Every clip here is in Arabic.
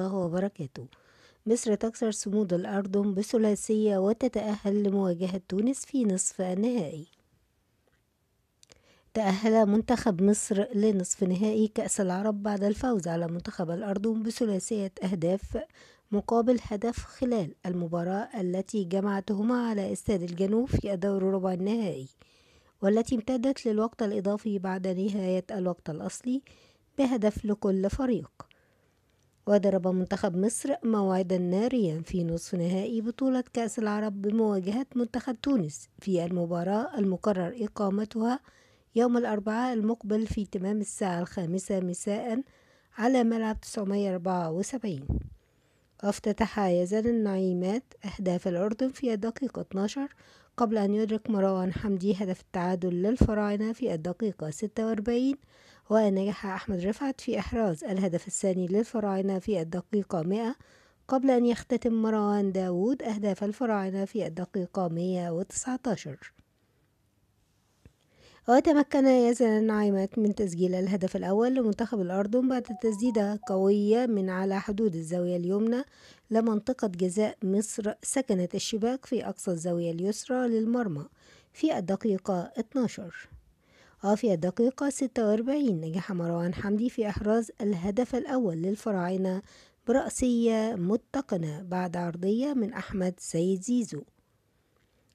الله وبركاته مصر تكسر صمود الأردن بثلاثية وتتأهل لمواجهة تونس في نصف النهائي تأهل منتخب مصر لنصف نهائي كأس العرب بعد الفوز على منتخب الأردن بثلاثية أهداف مقابل هدف خلال المباراة التي جمعتهما على استاد الجنوب في الدور ربع النهائي والتي امتدت للوقت الإضافي بعد نهاية الوقت الأصلي بهدف لكل فريق وضرب منتخب مصر موعدا ناريا في نصف نهائي بطولة كأس العرب بمواجهة منتخب تونس في المباراة المقرر إقامتها يوم الأربعاء المقبل في تمام الساعة الخامسة مساء على ملعب 974 افتتح يزن النعيمات أهداف الأردن في الدقيقة 12 قبل أن يدرك مروان حمدي هدف التعادل للفراعنة في الدقيقة 46 ونجح أحمد رفعت في إحراز الهدف الثاني للفراعنة في الدقيقة 100 قبل أن يختتم مروان داوود أهداف الفراعنة في الدقيقة 119 وتمكن ياسر النعيمات من تسجيل الهدف الأول لمنتخب الأردن بعد تسديدة قوية من على حدود الزاوية اليمنى لمنطقة جزاء مصر سكنت الشباك في أقصى الزاوية اليسرى للمرمى في الدقيقة 12 وفي الدقيقة 46 نجح مروان حمدي في إحراز الهدف الأول للفراعنة برأسية متقنة بعد عرضية من أحمد سيد زيزو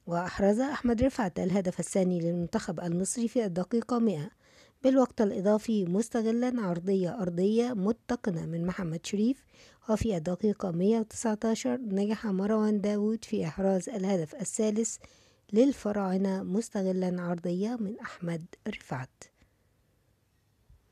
وأحرز أحمد رفعت الهدف الثاني للمنتخب المصري في الدقيقة 100 بالوقت الإضافي مستغلا عرضية أرضية متقنة من محمد شريف وفي الدقيقة 119 نجح مروان داود في إحراز الهدف الثالث للفراعنة مستغلا عرضية من أحمد رفعت